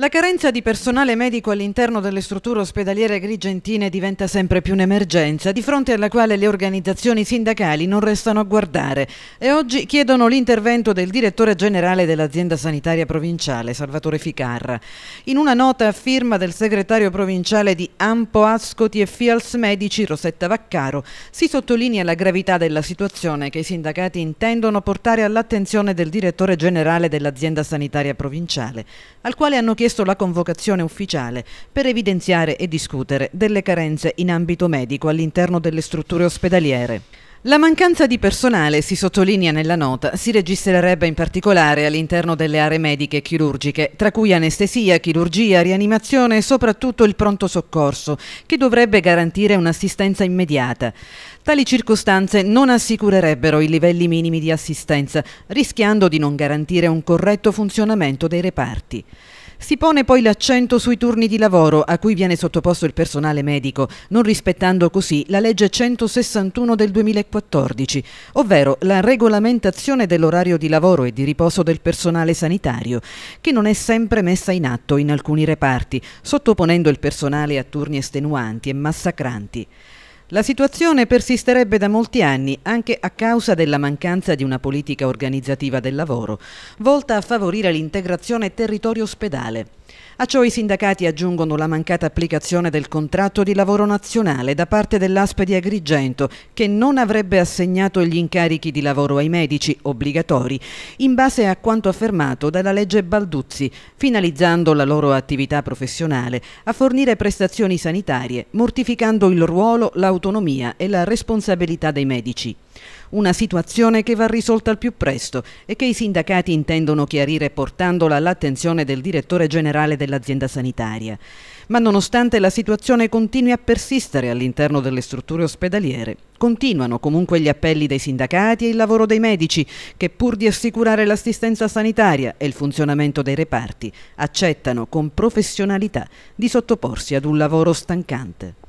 La carenza di personale medico all'interno delle strutture ospedaliere grigentine diventa sempre più un'emergenza, di fronte alla quale le organizzazioni sindacali non restano a guardare e oggi chiedono l'intervento del direttore generale dell'azienda sanitaria provinciale, Salvatore Ficarra. In una nota a firma del segretario provinciale di Ampo Ascoti e Fials Medici, Rosetta Vaccaro, si sottolinea la gravità della situazione che i sindacati intendono portare all'attenzione del direttore generale dell'azienda sanitaria provinciale, al quale hanno chiesto chiesto la convocazione ufficiale per evidenziare e discutere delle carenze in ambito medico all'interno delle strutture ospedaliere. La mancanza di personale, si sottolinea nella nota, si registrerebbe in particolare all'interno delle aree mediche e chirurgiche, tra cui anestesia, chirurgia, rianimazione e soprattutto il pronto soccorso, che dovrebbe garantire un'assistenza immediata. Tali circostanze non assicurerebbero i livelli minimi di assistenza, rischiando di non garantire un corretto funzionamento dei reparti. Si pone poi l'accento sui turni di lavoro a cui viene sottoposto il personale medico, non rispettando così la legge 161 del 2014, ovvero la regolamentazione dell'orario di lavoro e di riposo del personale sanitario, che non è sempre messa in atto in alcuni reparti, sottoponendo il personale a turni estenuanti e massacranti. La situazione persisterebbe da molti anni anche a causa della mancanza di una politica organizzativa del lavoro, volta a favorire l'integrazione territorio-ospedale. A ciò i sindacati aggiungono la mancata applicazione del contratto di lavoro nazionale da parte dell'ASP di Agrigento, che non avrebbe assegnato gli incarichi di lavoro ai medici obbligatori, in base a quanto affermato dalla legge Balduzzi, finalizzando la loro attività professionale a fornire prestazioni sanitarie, mortificando il ruolo, l'autonomia e la responsabilità dei medici. Una situazione che va risolta al più presto e che i sindacati intendono chiarire portandola all'attenzione del direttore generale dell'azienda sanitaria. Ma nonostante la situazione continui a persistere all'interno delle strutture ospedaliere, continuano comunque gli appelli dei sindacati e il lavoro dei medici che pur di assicurare l'assistenza sanitaria e il funzionamento dei reparti accettano con professionalità di sottoporsi ad un lavoro stancante.